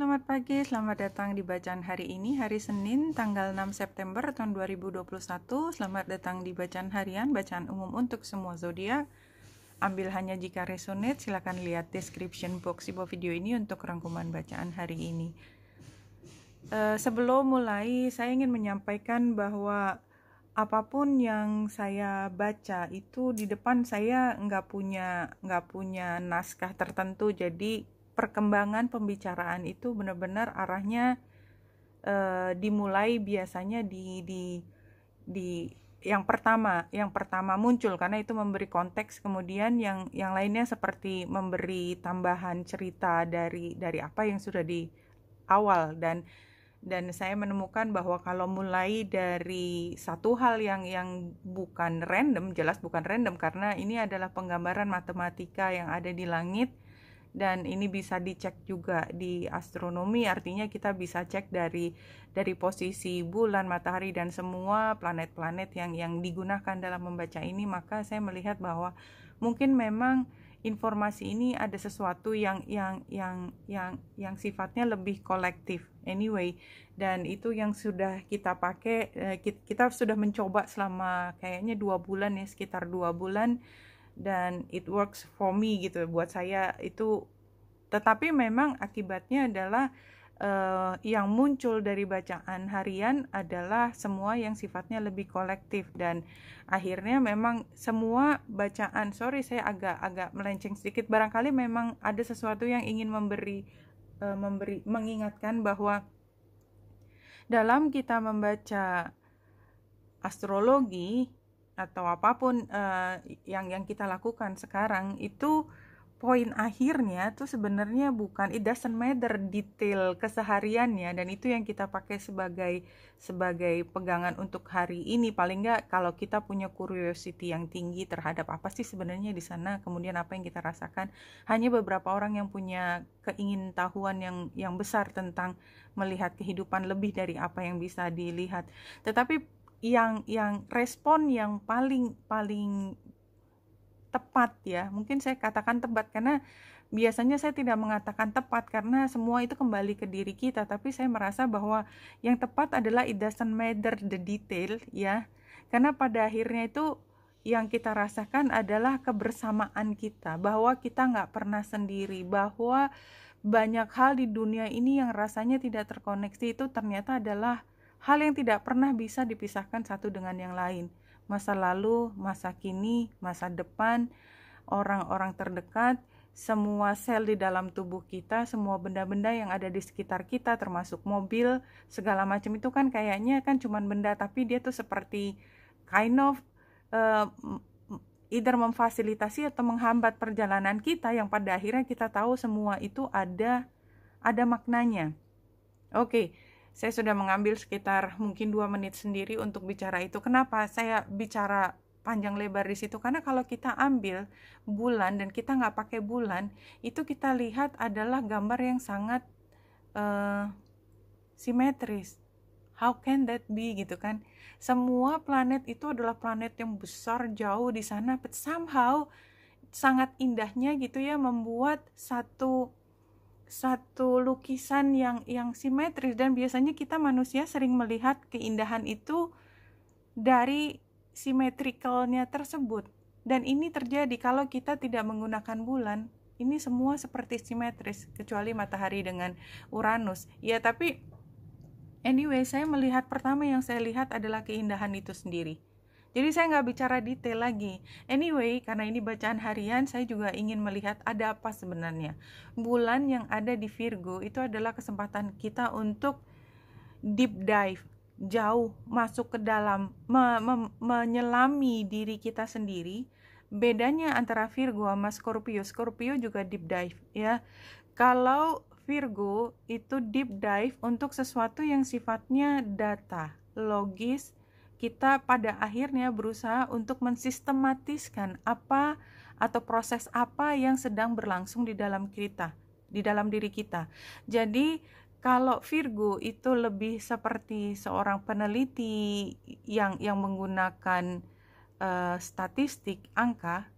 selamat pagi, selamat datang di bacaan hari ini, hari Senin, tanggal 6 September tahun 2021. Selamat datang di bacaan harian, bacaan umum untuk semua zodiak. Ambil hanya jika resonate, Silakan lihat description box di bawah video ini untuk rangkuman bacaan hari ini. Uh, sebelum mulai, saya ingin menyampaikan bahwa apapun yang saya baca itu di depan saya nggak punya nggak punya naskah tertentu, jadi perkembangan pembicaraan itu benar-benar arahnya uh, dimulai biasanya di di di yang pertama yang pertama muncul karena itu memberi konteks kemudian yang yang lainnya seperti memberi tambahan cerita dari dari apa yang sudah di awal dan dan saya menemukan bahwa kalau mulai dari satu hal yang yang bukan random jelas bukan random karena ini adalah penggambaran matematika yang ada di langit dan ini bisa dicek juga di astronomi artinya kita bisa cek dari dari posisi bulan, matahari dan semua planet-planet yang yang digunakan dalam membaca ini maka saya melihat bahwa mungkin memang informasi ini ada sesuatu yang yang yang yang yang sifatnya lebih kolektif anyway dan itu yang sudah kita pakai eh, kita sudah mencoba selama kayaknya dua bulan ya sekitar dua bulan dan it works for me gitu buat saya itu tetapi memang akibatnya adalah uh, yang muncul dari bacaan harian adalah semua yang sifatnya lebih kolektif dan akhirnya memang semua bacaan sorry saya agak agak melenceng sedikit barangkali memang ada sesuatu yang ingin memberi uh, memberi mengingatkan bahwa dalam kita membaca astrologi atau apapun uh, yang yang kita lakukan sekarang itu poin akhirnya tuh sebenarnya bukan it doesn't matter detail kesehariannya dan itu yang kita pakai sebagai sebagai pegangan untuk hari ini paling nggak kalau kita punya curiosity yang tinggi terhadap apa sih sebenarnya di sana kemudian apa yang kita rasakan hanya beberapa orang yang punya keingintahuan yang yang besar tentang melihat kehidupan lebih dari apa yang bisa dilihat tetapi yang yang respon yang paling paling tepat ya mungkin saya katakan tepat karena biasanya saya tidak mengatakan tepat karena semua itu kembali ke diri kita tapi saya merasa bahwa yang tepat adalah it doesn't matter the detail ya karena pada akhirnya itu yang kita rasakan adalah kebersamaan kita bahwa kita nggak pernah sendiri bahwa banyak hal di dunia ini yang rasanya tidak terkoneksi itu ternyata adalah hal yang tidak pernah bisa dipisahkan satu dengan yang lain. Masa lalu, masa kini, masa depan, orang-orang terdekat, semua sel di dalam tubuh kita, semua benda-benda yang ada di sekitar kita, termasuk mobil, segala macam itu kan kayaknya kan cuma benda, tapi dia tuh seperti kind of uh, either memfasilitasi atau menghambat perjalanan kita yang pada akhirnya kita tahu semua itu ada ada maknanya. Oke. Okay saya sudah mengambil sekitar mungkin dua menit sendiri untuk bicara itu. Kenapa saya bicara panjang lebar di situ? Karena kalau kita ambil bulan dan kita nggak pakai bulan, itu kita lihat adalah gambar yang sangat uh, simetris. How can that be gitu kan? Semua planet itu adalah planet yang besar jauh di sana, but somehow sangat indahnya gitu ya membuat satu satu lukisan yang yang simetris dan biasanya kita manusia sering melihat keindahan itu dari simetrikalnya tersebut dan ini terjadi kalau kita tidak menggunakan bulan ini semua seperti simetris kecuali matahari dengan Uranus ya tapi anyway saya melihat pertama yang saya lihat adalah keindahan itu sendiri jadi saya nggak bicara detail lagi. Anyway, karena ini bacaan harian, saya juga ingin melihat ada apa sebenarnya. Bulan yang ada di Virgo itu adalah kesempatan kita untuk deep dive, jauh masuk ke dalam, me me menyelami diri kita sendiri. Bedanya antara Virgo sama Scorpio, Scorpio juga deep dive ya. Kalau Virgo itu deep dive untuk sesuatu yang sifatnya data, logis, kita pada akhirnya berusaha untuk mensistematiskan apa atau proses apa yang sedang berlangsung di dalam kita, di dalam diri kita. Jadi kalau Virgo itu lebih seperti seorang peneliti yang yang menggunakan uh, statistik angka,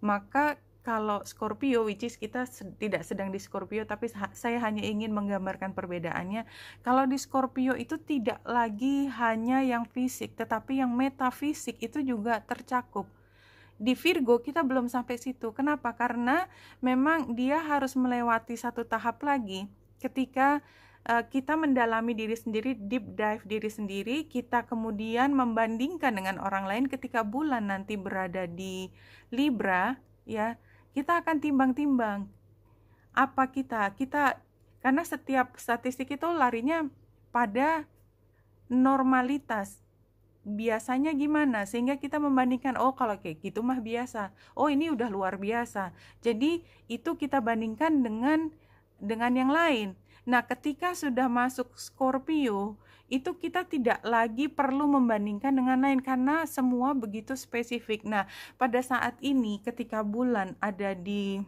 maka kalau Scorpio which is kita tidak sedang di Scorpio tapi saya hanya ingin menggambarkan perbedaannya kalau di Scorpio itu tidak lagi hanya yang fisik tetapi yang metafisik itu juga tercakup di Virgo kita belum sampai situ kenapa karena memang dia harus melewati satu tahap lagi ketika eh, kita mendalami diri sendiri deep dive diri sendiri kita kemudian membandingkan dengan orang lain ketika bulan nanti berada di Libra ya kita akan timbang-timbang apa kita kita karena setiap statistik itu larinya pada normalitas biasanya gimana sehingga kita membandingkan oh kalau kayak gitu mah biasa oh ini udah luar biasa jadi itu kita bandingkan dengan dengan yang lain nah ketika sudah masuk Scorpio itu kita tidak lagi perlu membandingkan dengan lain karena semua begitu spesifik. Nah, pada saat ini ketika bulan ada di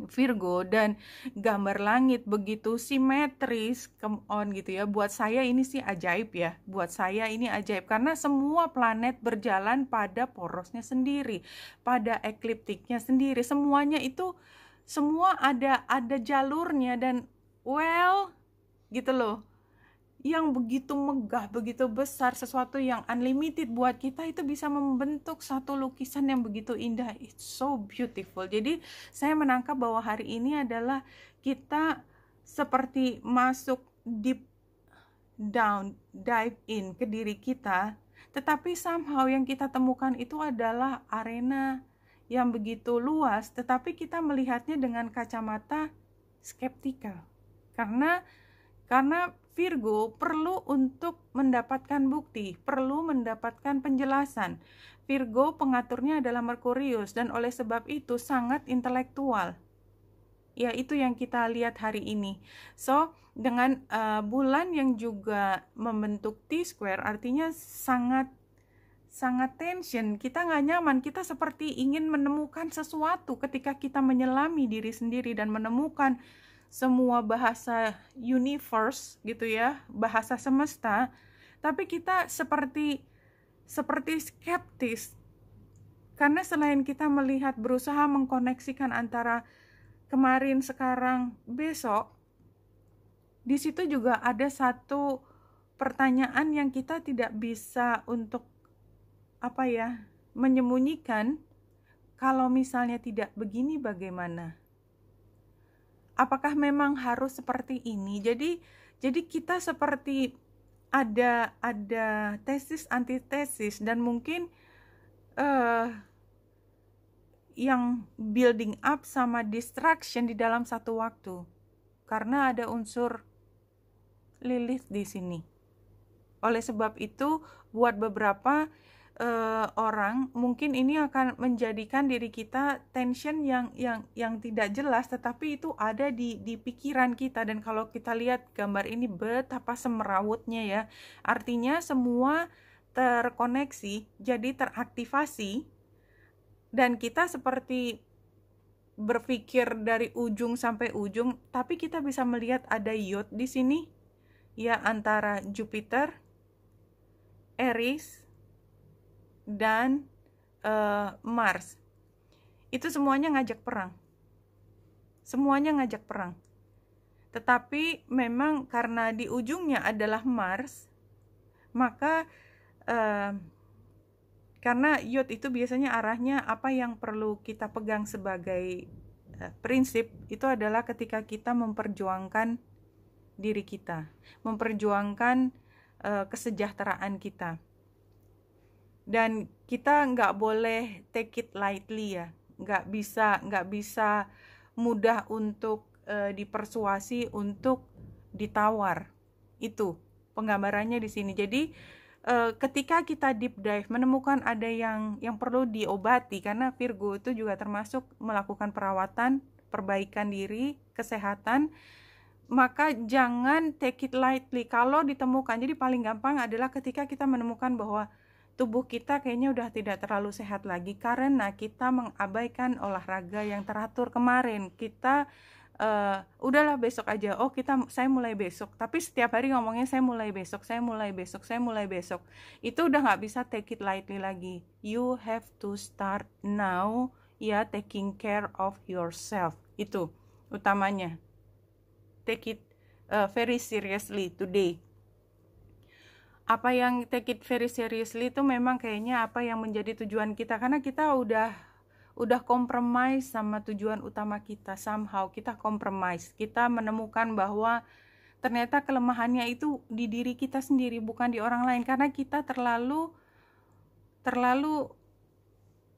Virgo dan gambar langit begitu simetris come on gitu ya buat saya ini sih ajaib ya buat saya ini ajaib karena semua planet berjalan pada porosnya sendiri pada ekliptiknya sendiri semuanya itu semua ada ada jalurnya dan well gitu loh yang begitu megah, begitu besar, sesuatu yang unlimited buat kita itu bisa membentuk satu lukisan yang begitu indah. It's so beautiful. Jadi saya menangkap bahwa hari ini adalah kita seperti masuk deep down, dive in ke diri kita, tetapi somehow yang kita temukan itu adalah arena yang begitu luas, tetapi kita melihatnya dengan kacamata skeptikal. Karena karena Virgo perlu untuk mendapatkan bukti, perlu mendapatkan penjelasan. Virgo pengaturnya adalah Merkurius dan oleh sebab itu sangat intelektual. Ya, itu yang kita lihat hari ini. So, dengan uh, bulan yang juga membentuk T square artinya sangat sangat tension, kita nggak nyaman, kita seperti ingin menemukan sesuatu ketika kita menyelami diri sendiri dan menemukan semua bahasa universe gitu ya, bahasa semesta, tapi kita seperti seperti skeptis. Karena selain kita melihat berusaha mengkoneksikan antara kemarin, sekarang, besok, di situ juga ada satu pertanyaan yang kita tidak bisa untuk apa ya, menyembunyikan kalau misalnya tidak begini bagaimana? apakah memang harus seperti ini jadi jadi kita seperti ada ada tesis antitesis dan mungkin uh, yang building up sama distraction di dalam satu waktu karena ada unsur Lilith di sini. Oleh sebab itu, buat beberapa uh, orang mungkin ini akan menjadikan diri kita tension yang yang yang tidak jelas tetapi itu ada di di pikiran kita dan kalau kita lihat gambar ini betapa semerawutnya ya artinya semua terkoneksi jadi teraktivasi dan kita seperti berpikir dari ujung sampai ujung tapi kita bisa melihat ada yod di sini ya antara Jupiter Eris dan uh, Mars. Itu semuanya ngajak perang. Semuanya ngajak perang. Tetapi memang karena di ujungnya adalah Mars, maka uh, karena yod itu biasanya arahnya apa yang perlu kita pegang sebagai uh, prinsip itu adalah ketika kita memperjuangkan diri kita, memperjuangkan uh, kesejahteraan kita dan kita nggak boleh take it lightly ya nggak bisa nggak bisa mudah untuk e, dipersuasi untuk ditawar itu penggambarannya di sini jadi e, ketika kita deep dive menemukan ada yang yang perlu diobati karena Virgo itu juga termasuk melakukan perawatan perbaikan diri kesehatan maka jangan take it lightly kalau ditemukan jadi paling gampang adalah ketika kita menemukan bahwa tubuh kita kayaknya udah tidak terlalu sehat lagi karena kita mengabaikan olahraga yang teratur kemarin. Kita uh, udahlah besok aja. Oh, kita saya mulai besok. Tapi setiap hari ngomongnya saya mulai besok, saya mulai besok, saya mulai besok. Itu udah nggak bisa take it lightly lagi. You have to start now ya taking care of yourself. Itu utamanya. Take it uh, very seriously today apa yang take it very seriously itu memang kayaknya apa yang menjadi tujuan kita karena kita udah udah compromise sama tujuan utama kita somehow kita compromise kita menemukan bahwa ternyata kelemahannya itu di diri kita sendiri bukan di orang lain karena kita terlalu terlalu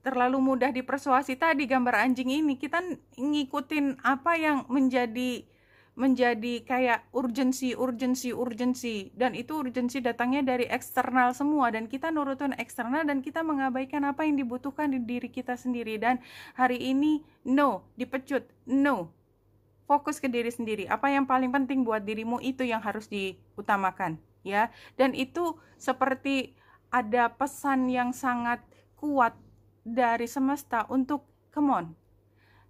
terlalu mudah dipersuasi tadi gambar anjing ini kita ngikutin apa yang menjadi menjadi kayak urgensi, urgensi, urgensi, dan itu urgensi datangnya dari eksternal semua, dan kita nurutin eksternal, dan kita mengabaikan apa yang dibutuhkan di diri kita sendiri. Dan hari ini, no, dipecut, no, fokus ke diri sendiri. Apa yang paling penting buat dirimu itu yang harus diutamakan, ya, dan itu seperti ada pesan yang sangat kuat dari semesta untuk come on,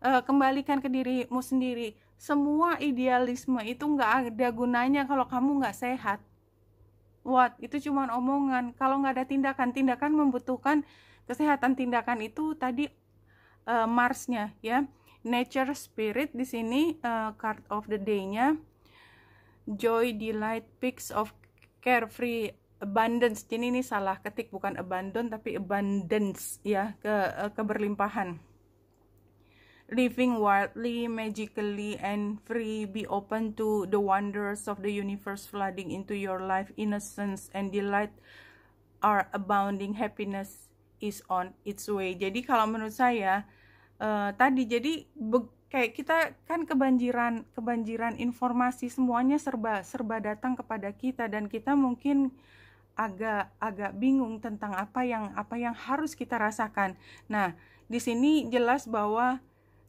uh, kembalikan ke dirimu sendiri semua idealisme itu nggak ada gunanya kalau kamu nggak sehat what itu cuma omongan kalau nggak ada tindakan tindakan membutuhkan kesehatan tindakan itu tadi uh, Marsnya ya nature spirit di sini uh, card of the day-nya joy delight peaks of carefree abundance jadi ini salah ketik bukan abandon tapi abundance ya ke eh, keberlimpahan living wildly, magically, and free. Be open to the wonders of the universe flooding into your life. Innocence and delight are abounding. Happiness is on its way. Jadi kalau menurut saya uh, tadi jadi kayak kita kan kebanjiran kebanjiran informasi semuanya serba serba datang kepada kita dan kita mungkin agak agak bingung tentang apa yang apa yang harus kita rasakan. Nah, di sini jelas bahwa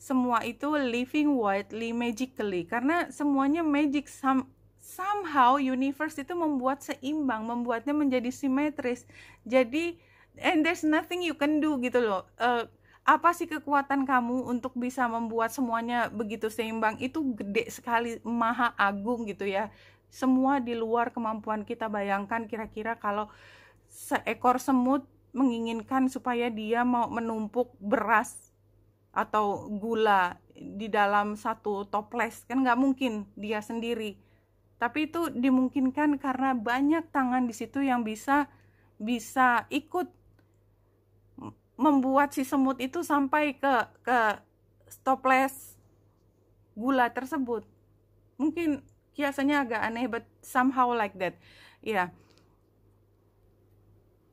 semua itu living widely magically karena semuanya magic some somehow universe itu membuat seimbang, membuatnya menjadi simetris. Jadi and there's nothing you can do gitu loh. Uh, apa sih kekuatan kamu untuk bisa membuat semuanya begitu seimbang? Itu gede sekali, maha agung gitu ya. Semua di luar kemampuan kita bayangkan kira-kira kalau seekor semut menginginkan supaya dia mau menumpuk beras atau gula di dalam satu toples kan nggak mungkin dia sendiri tapi itu dimungkinkan karena banyak tangan di situ yang bisa bisa ikut membuat si semut itu sampai ke ke toples gula tersebut mungkin kiasannya agak aneh but somehow like that ya yeah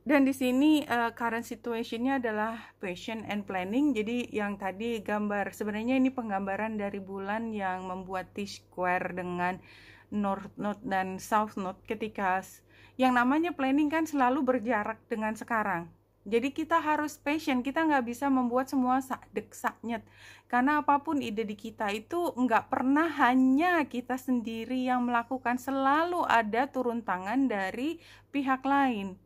dan di sini uh, current situationnya adalah passion and planning jadi yang tadi gambar sebenarnya ini penggambaran dari bulan yang membuat T square dengan north node dan south node ketika yang namanya planning kan selalu berjarak dengan sekarang jadi kita harus patient, kita nggak bisa membuat semua sakdek saknyet karena apapun ide di kita itu nggak pernah hanya kita sendiri yang melakukan selalu ada turun tangan dari pihak lain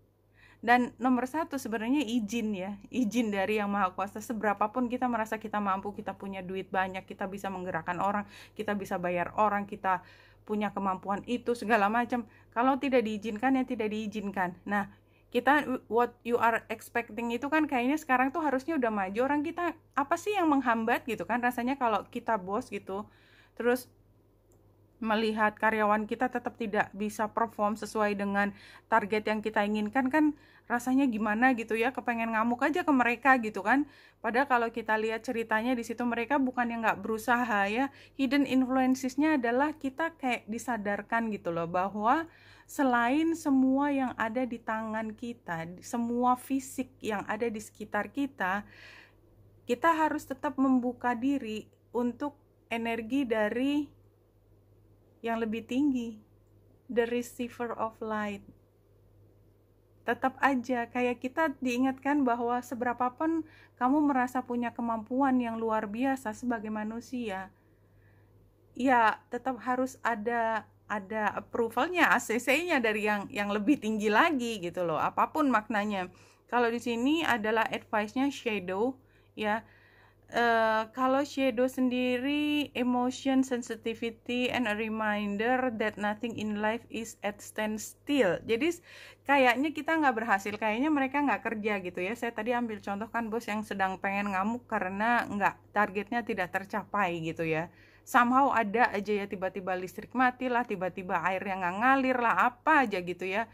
dan nomor satu sebenarnya izin ya izin dari yang maha kuasa Seberapa pun kita merasa kita mampu kita punya duit banyak kita bisa menggerakkan orang kita bisa bayar orang kita punya kemampuan itu segala macam kalau tidak diizinkan ya tidak diizinkan nah kita what you are expecting itu kan kayaknya sekarang tuh harusnya udah maju orang kita apa sih yang menghambat gitu kan rasanya kalau kita bos gitu terus melihat karyawan kita tetap tidak bisa perform sesuai dengan target yang kita inginkan kan rasanya gimana gitu ya kepengen ngamuk aja ke mereka gitu kan padahal kalau kita lihat ceritanya di situ mereka bukan yang nggak berusaha ya hidden influencesnya adalah kita kayak disadarkan gitu loh bahwa selain semua yang ada di tangan kita semua fisik yang ada di sekitar kita kita harus tetap membuka diri untuk energi dari yang lebih tinggi, the receiver of light. Tetap aja, kayak kita diingatkan bahwa seberapa pun kamu merasa punya kemampuan yang luar biasa sebagai manusia, ya tetap harus ada ada approvalnya, ACC-nya dari yang yang lebih tinggi lagi gitu loh, apapun maknanya. Kalau di sini adalah advice-nya shadow, ya Eh, kalau shadow sendiri emotion sensitivity and a reminder that nothing in life is at standstill jadi kayaknya kita nggak berhasil kayaknya mereka nggak kerja gitu ya saya tadi ambil contoh kan bos yang sedang pengen ngamuk karena nggak targetnya tidak tercapai gitu ya somehow ada aja ya tiba-tiba listrik mati lah tiba-tiba air yang nggak ngalir lah apa aja gitu ya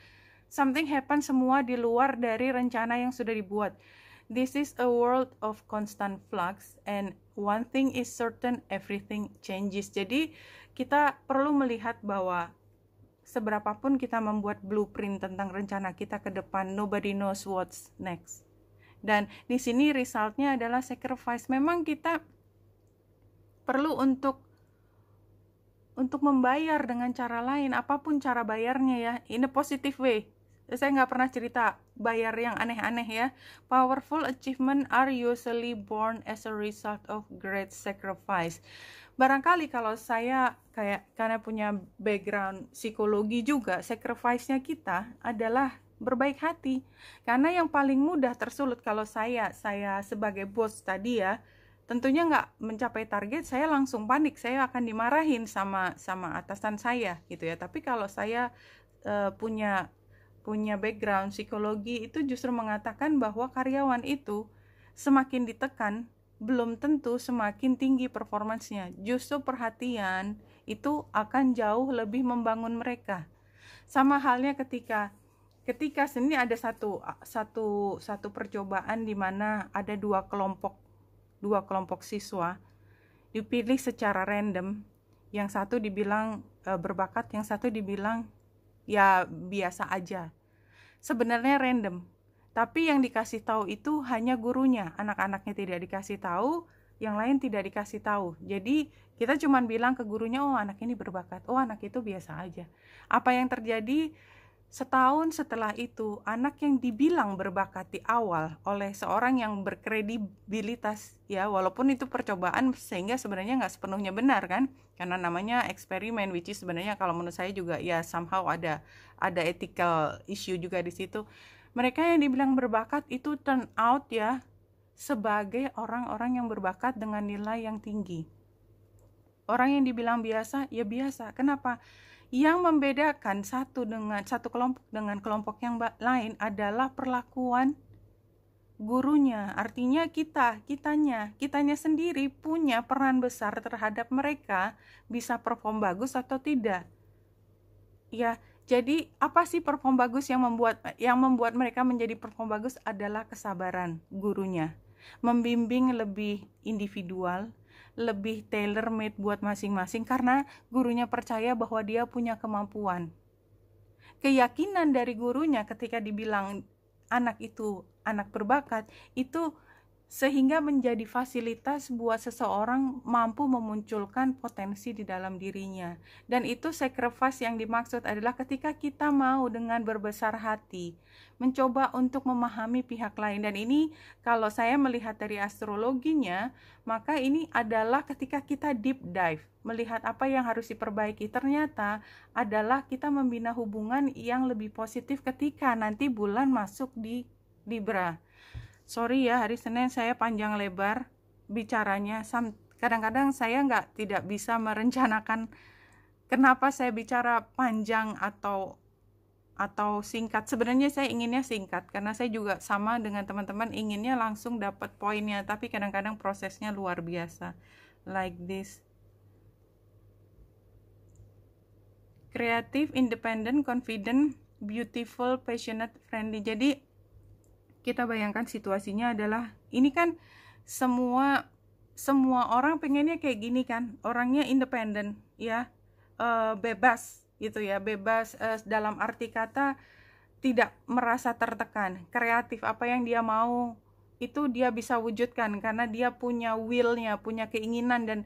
something happen semua di luar dari rencana yang sudah dibuat This is a world of constant flux and one thing is certain, everything changes. Jadi kita perlu melihat bahwa seberapapun kita membuat blueprint tentang rencana kita ke depan, nobody knows what's next. Dan di sini resultnya adalah sacrifice. Memang kita perlu untuk untuk membayar dengan cara lain, apapun cara bayarnya ya, in a positive way saya nggak pernah cerita bayar yang aneh-aneh ya. Powerful achievement are usually born as a result of great sacrifice. Barangkali kalau saya kayak karena punya background psikologi juga, sacrifice-nya kita adalah berbaik hati. Karena yang paling mudah tersulut kalau saya, saya sebagai bos tadi ya, tentunya nggak mencapai target saya langsung panik saya akan dimarahin sama sama atasan saya gitu ya tapi kalau saya uh, punya punya background psikologi itu justru mengatakan bahwa karyawan itu semakin ditekan belum tentu semakin tinggi performansnya. Justru perhatian itu akan jauh lebih membangun mereka. Sama halnya ketika ketika sini ada satu satu satu percobaan di mana ada dua kelompok dua kelompok siswa dipilih secara random yang satu dibilang e, berbakat yang satu dibilang ya biasa aja. Sebenarnya random, tapi yang dikasih tahu itu hanya gurunya. Anak-anaknya tidak dikasih tahu, yang lain tidak dikasih tahu. Jadi kita cuma bilang ke gurunya, oh anak ini berbakat, oh anak itu biasa aja. Apa yang terjadi Setahun setelah itu, anak yang dibilang berbakat di awal oleh seorang yang berkredibilitas, ya, walaupun itu percobaan sehingga sebenarnya nggak sepenuhnya benar kan, karena namanya eksperimen, which is sebenarnya kalau menurut saya juga ya somehow ada ada ethical issue juga di situ. Mereka yang dibilang berbakat itu turn out ya sebagai orang-orang yang berbakat dengan nilai yang tinggi. Orang yang dibilang biasa, ya biasa. Kenapa? yang membedakan satu dengan satu kelompok dengan kelompok yang lain adalah perlakuan gurunya. Artinya kita, kitanya, kitanya sendiri punya peran besar terhadap mereka bisa perform bagus atau tidak. Ya, jadi apa sih perform bagus yang membuat yang membuat mereka menjadi perform bagus adalah kesabaran gurunya. Membimbing lebih individual, lebih tailor made buat masing-masing karena gurunya percaya bahwa dia punya kemampuan. Keyakinan dari gurunya ketika dibilang anak itu anak berbakat itu sehingga menjadi fasilitas buat seseorang mampu memunculkan potensi di dalam dirinya. Dan itu sacrifice yang dimaksud adalah ketika kita mau dengan berbesar hati mencoba untuk memahami pihak lain dan ini kalau saya melihat dari astrologinya, maka ini adalah ketika kita deep dive melihat apa yang harus diperbaiki. Ternyata adalah kita membina hubungan yang lebih positif ketika nanti bulan masuk di Libra sorry ya hari Senin saya panjang lebar bicaranya kadang-kadang saya nggak tidak bisa merencanakan kenapa saya bicara panjang atau atau singkat sebenarnya saya inginnya singkat karena saya juga sama dengan teman-teman inginnya langsung dapat poinnya tapi kadang-kadang prosesnya luar biasa like this creative independent confident beautiful passionate friendly jadi kita bayangkan situasinya adalah ini kan semua semua orang pengennya kayak gini kan orangnya independen ya uh, bebas gitu ya bebas uh, dalam arti kata tidak merasa tertekan kreatif apa yang dia mau itu dia bisa wujudkan karena dia punya willnya punya keinginan dan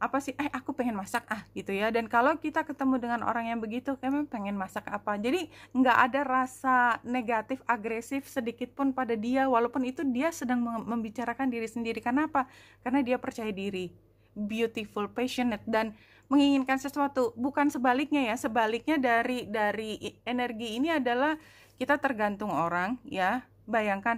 apa sih eh aku pengen masak ah gitu ya dan kalau kita ketemu dengan orang yang begitu emang pengen masak apa jadi nggak ada rasa negatif agresif sedikit pun pada dia walaupun itu dia sedang membicarakan diri sendiri karena apa karena dia percaya diri beautiful passionate dan menginginkan sesuatu bukan sebaliknya ya sebaliknya dari dari energi ini adalah kita tergantung orang ya bayangkan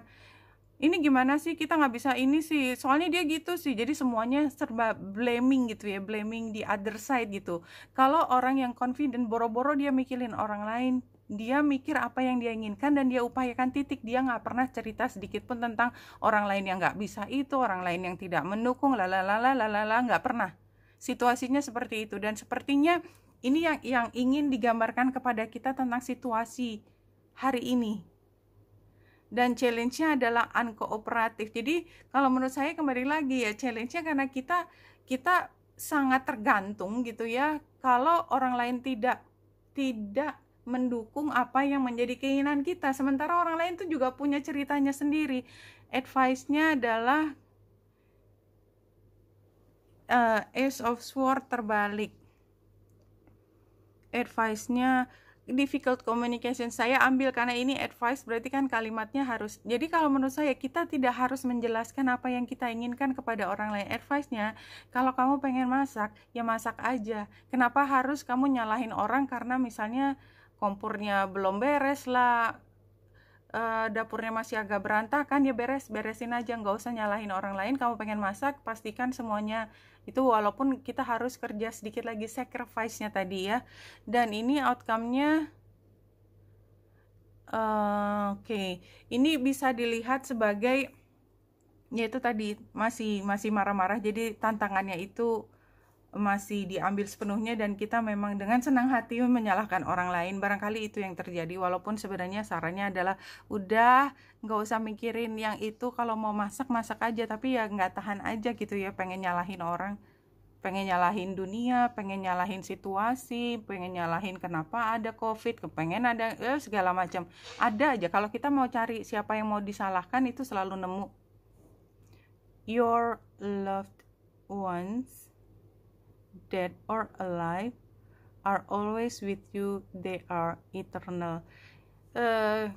ini gimana sih kita nggak bisa ini sih soalnya dia gitu sih jadi semuanya serba blaming gitu ya blaming di other side gitu kalau orang yang confident boro-boro dia mikirin orang lain dia mikir apa yang dia inginkan dan dia upayakan titik dia nggak pernah cerita sedikit pun tentang orang lain yang nggak bisa itu orang lain yang tidak mendukung lalalala lalala nggak pernah situasinya seperti itu dan sepertinya ini yang yang ingin digambarkan kepada kita tentang situasi hari ini dan challenge-nya adalah unkooperatif. Jadi kalau menurut saya kembali lagi ya challenge-nya karena kita kita sangat tergantung gitu ya kalau orang lain tidak tidak mendukung apa yang menjadi keinginan kita. Sementara orang lain itu juga punya ceritanya sendiri. Advice-nya adalah uh, Ace of Sword terbalik. Advice-nya difficult communication saya ambil karena ini advice berarti kan kalimatnya harus jadi kalau menurut saya kita tidak harus menjelaskan apa yang kita inginkan kepada orang lain advice-nya kalau kamu pengen masak ya masak aja kenapa harus kamu nyalahin orang karena misalnya kompornya belum beres lah uh, dapurnya masih agak berantakan ya beres beresin aja nggak usah nyalahin orang lain kamu pengen masak pastikan semuanya itu walaupun kita harus kerja sedikit lagi sacrifice-nya tadi ya dan ini outcome-nya uh, oke okay. ini bisa dilihat sebagai yaitu tadi masih masih marah-marah jadi tantangannya itu masih diambil sepenuhnya dan kita memang dengan senang hati menyalahkan orang lain barangkali itu yang terjadi walaupun sebenarnya sarannya adalah udah nggak usah mikirin yang itu kalau mau masak masak aja tapi ya nggak tahan aja gitu ya pengen nyalahin orang pengen nyalahin dunia, pengen nyalahin situasi, pengen nyalahin kenapa ada covid, kepengen ada eh, segala macam. Ada aja kalau kita mau cari siapa yang mau disalahkan itu selalu nemu. Your loved ones dead or alive, are always with you, they are eternal. Uh,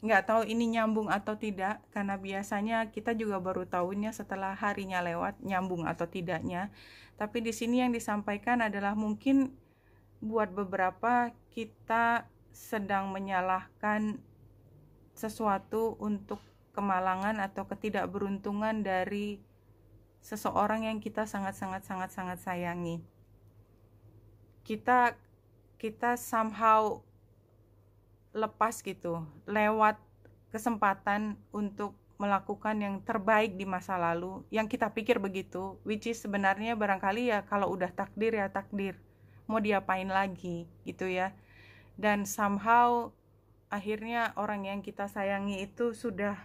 nggak tahu ini nyambung atau tidak karena biasanya kita juga baru tahunya setelah harinya lewat nyambung atau tidaknya tapi di sini yang disampaikan adalah mungkin buat beberapa kita sedang menyalahkan sesuatu untuk kemalangan atau ketidakberuntungan dari seseorang yang kita sangat sangat sangat sangat sayangi kita kita somehow lepas gitu lewat kesempatan untuk melakukan yang terbaik di masa lalu yang kita pikir begitu which is sebenarnya barangkali ya kalau udah takdir ya takdir mau diapain lagi gitu ya dan somehow akhirnya orang yang kita sayangi itu sudah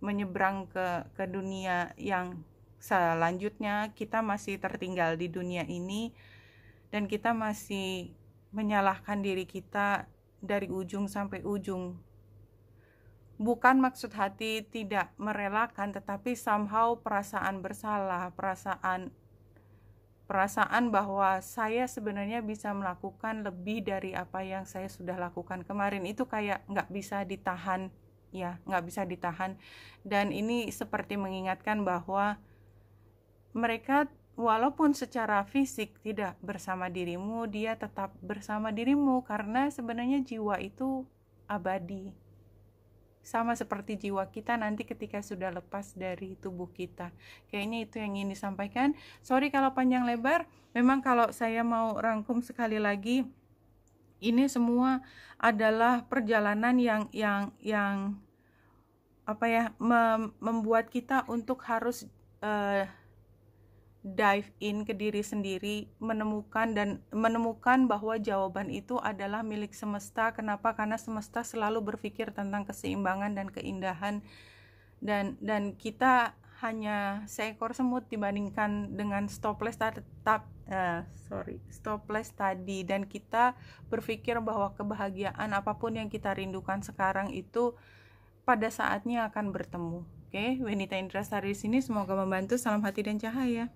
menyeberang ke ke dunia yang selanjutnya kita masih tertinggal di dunia ini dan kita masih menyalahkan diri kita dari ujung sampai ujung. Bukan maksud hati tidak merelakan, tetapi somehow perasaan bersalah, perasaan perasaan bahwa saya sebenarnya bisa melakukan lebih dari apa yang saya sudah lakukan kemarin itu kayak nggak bisa ditahan ya nggak bisa ditahan dan ini seperti mengingatkan bahwa mereka walaupun secara fisik tidak bersama dirimu, dia tetap bersama dirimu karena sebenarnya jiwa itu abadi. Sama seperti jiwa kita nanti ketika sudah lepas dari tubuh kita. Kayaknya itu yang ingin disampaikan. Sorry kalau panjang lebar. Memang kalau saya mau rangkum sekali lagi, ini semua adalah perjalanan yang yang yang apa ya mem membuat kita untuk harus uh, dive in ke diri sendiri menemukan dan menemukan bahwa jawaban itu adalah milik semesta kenapa karena semesta selalu berpikir tentang keseimbangan dan keindahan dan dan kita hanya seekor semut dibandingkan dengan stopless tadi uh, eh, sorry stopless tadi dan kita berpikir bahwa kebahagiaan apapun yang kita rindukan sekarang itu pada saatnya akan bertemu Oke, Wenita Sari di sini semoga membantu. Salam hati dan cahaya.